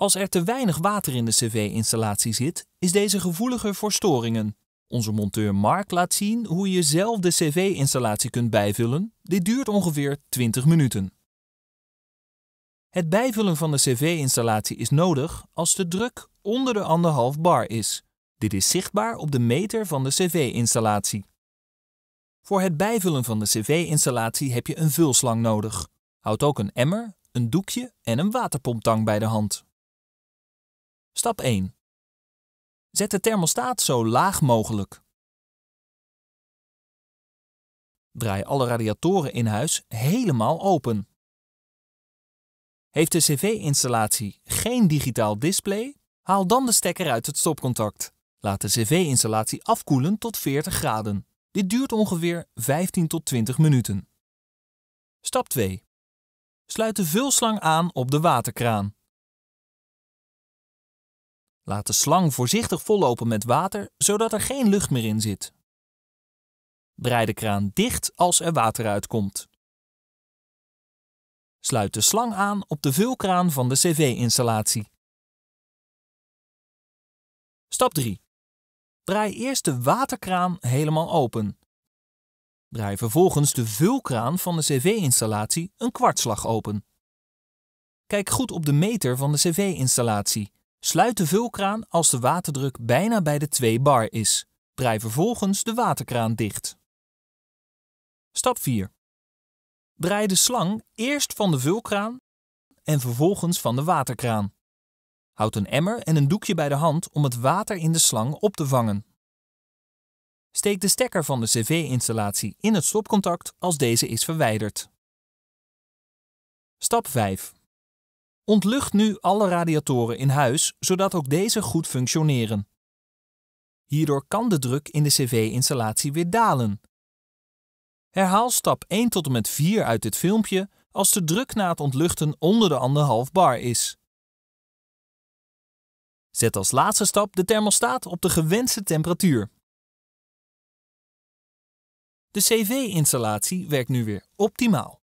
Als er te weinig water in de CV-installatie zit, is deze gevoeliger voor storingen. Onze monteur Mark laat zien hoe je zelf de CV-installatie kunt bijvullen. Dit duurt ongeveer 20 minuten. Het bijvullen van de CV-installatie is nodig als de druk onder de 1,5 bar is. Dit is zichtbaar op de meter van de CV-installatie. Voor het bijvullen van de CV-installatie heb je een vulslang nodig. Houd ook een emmer, een doekje en een waterpomptang bij de hand. Stap 1. Zet de thermostaat zo laag mogelijk. Draai alle radiatoren in huis helemaal open. Heeft de cv-installatie geen digitaal display? Haal dan de stekker uit het stopcontact. Laat de cv-installatie afkoelen tot 40 graden. Dit duurt ongeveer 15 tot 20 minuten. Stap 2. Sluit de vulslang aan op de waterkraan. Laat de slang voorzichtig vollopen met water, zodat er geen lucht meer in zit. Draai de kraan dicht als er water uitkomt. Sluit de slang aan op de vulkraan van de CV-installatie. Stap 3. Draai eerst de waterkraan helemaal open. Draai vervolgens de vulkraan van de CV-installatie een kwartslag open. Kijk goed op de meter van de CV-installatie. Sluit de vulkraan als de waterdruk bijna bij de 2 bar is. Draai vervolgens de waterkraan dicht. Stap 4. Draai de slang eerst van de vulkraan en vervolgens van de waterkraan. Houd een emmer en een doekje bij de hand om het water in de slang op te vangen. Steek de stekker van de cv-installatie in het stopcontact als deze is verwijderd. Stap 5. Ontlucht nu alle radiatoren in huis, zodat ook deze goed functioneren. Hierdoor kan de druk in de CV-installatie weer dalen. Herhaal stap 1 tot en met 4 uit dit filmpje als de druk na het ontluchten onder de 1,5 bar is. Zet als laatste stap de thermostaat op de gewenste temperatuur. De CV-installatie werkt nu weer optimaal.